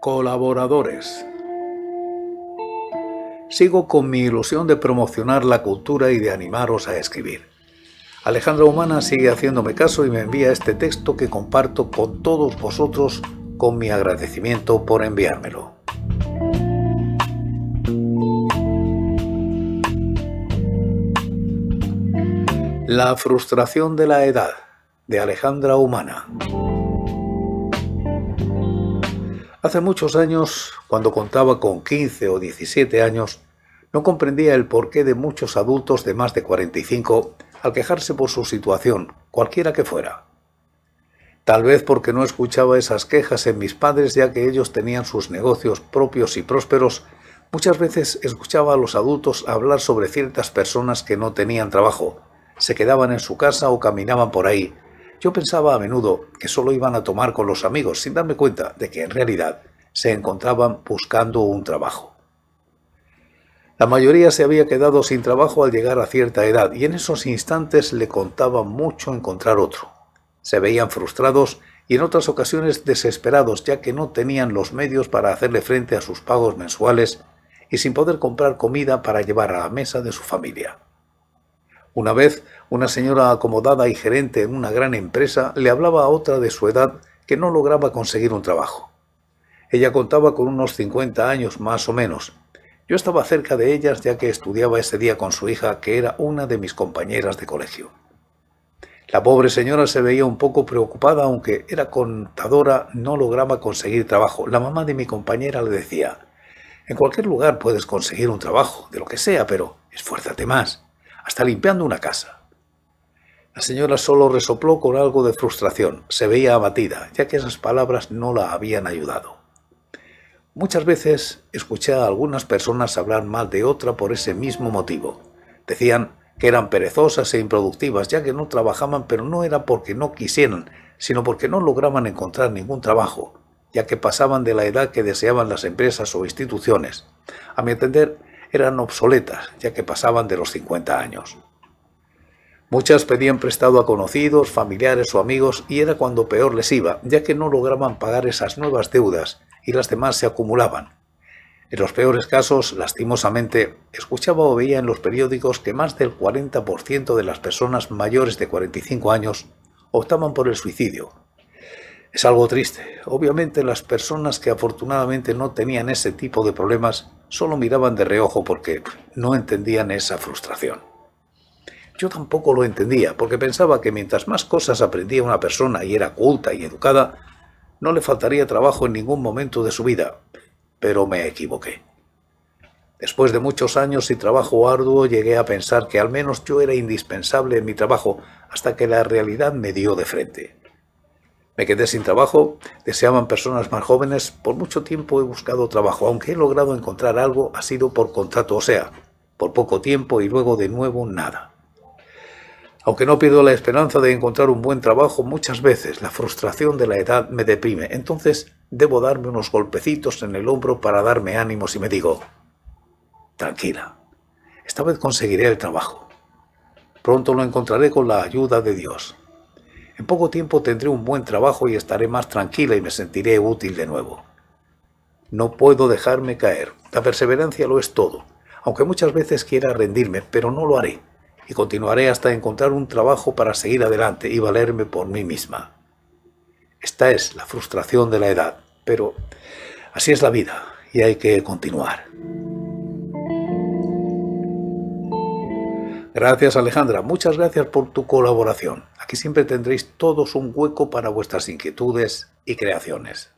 Colaboradores. Sigo con mi ilusión de promocionar la cultura y de animaros a escribir. Alejandra Humana sigue haciéndome caso y me envía este texto que comparto con todos vosotros con mi agradecimiento por enviármelo. La frustración de la edad de Alejandra Humana. Hace muchos años, cuando contaba con 15 o 17 años, no comprendía el porqué de muchos adultos de más de 45 al quejarse por su situación, cualquiera que fuera. Tal vez porque no escuchaba esas quejas en mis padres, ya que ellos tenían sus negocios propios y prósperos, muchas veces escuchaba a los adultos hablar sobre ciertas personas que no tenían trabajo, se quedaban en su casa o caminaban por ahí, yo pensaba a menudo que solo iban a tomar con los amigos sin darme cuenta de que en realidad se encontraban buscando un trabajo. La mayoría se había quedado sin trabajo al llegar a cierta edad y en esos instantes le contaba mucho encontrar otro. Se veían frustrados y en otras ocasiones desesperados ya que no tenían los medios para hacerle frente a sus pagos mensuales y sin poder comprar comida para llevar a la mesa de su familia. Una vez, una señora acomodada y gerente en una gran empresa le hablaba a otra de su edad que no lograba conseguir un trabajo. Ella contaba con unos 50 años más o menos. Yo estaba cerca de ellas ya que estudiaba ese día con su hija, que era una de mis compañeras de colegio. La pobre señora se veía un poco preocupada, aunque era contadora, no lograba conseguir trabajo. La mamá de mi compañera le decía, en cualquier lugar puedes conseguir un trabajo, de lo que sea, pero esfuérzate más hasta limpiando una casa. La señora solo resopló con algo de frustración, se veía abatida, ya que esas palabras no la habían ayudado. Muchas veces escuché a algunas personas hablar mal de otra por ese mismo motivo. Decían que eran perezosas e improductivas, ya que no trabajaban, pero no era porque no quisieran, sino porque no lograban encontrar ningún trabajo, ya que pasaban de la edad que deseaban las empresas o instituciones. A mi entender, eran obsoletas, ya que pasaban de los 50 años. Muchas pedían prestado a conocidos, familiares o amigos y era cuando peor les iba, ya que no lograban pagar esas nuevas deudas y las demás se acumulaban. En los peores casos, lastimosamente, escuchaba o veía en los periódicos que más del 40% de las personas mayores de 45 años optaban por el suicidio. Es algo triste. Obviamente las personas que afortunadamente no tenían ese tipo de problemas solo miraban de reojo porque no entendían esa frustración. Yo tampoco lo entendía, porque pensaba que mientras más cosas aprendía una persona y era culta y educada, no le faltaría trabajo en ningún momento de su vida, pero me equivoqué. Después de muchos años y trabajo arduo llegué a pensar que al menos yo era indispensable en mi trabajo hasta que la realidad me dio de frente. Me quedé sin trabajo, deseaban personas más jóvenes, por mucho tiempo he buscado trabajo, aunque he logrado encontrar algo ha sido por contrato, o sea, por poco tiempo y luego de nuevo nada. Aunque no pierdo la esperanza de encontrar un buen trabajo, muchas veces la frustración de la edad me deprime, entonces debo darme unos golpecitos en el hombro para darme ánimos y me digo, tranquila, esta vez conseguiré el trabajo. Pronto lo encontraré con la ayuda de Dios. En poco tiempo tendré un buen trabajo y estaré más tranquila y me sentiré útil de nuevo. No puedo dejarme caer. La perseverancia lo es todo, aunque muchas veces quiera rendirme, pero no lo haré, y continuaré hasta encontrar un trabajo para seguir adelante y valerme por mí misma. Esta es la frustración de la edad, pero así es la vida y hay que continuar. Gracias Alejandra, muchas gracias por tu colaboración. Aquí siempre tendréis todos un hueco para vuestras inquietudes y creaciones.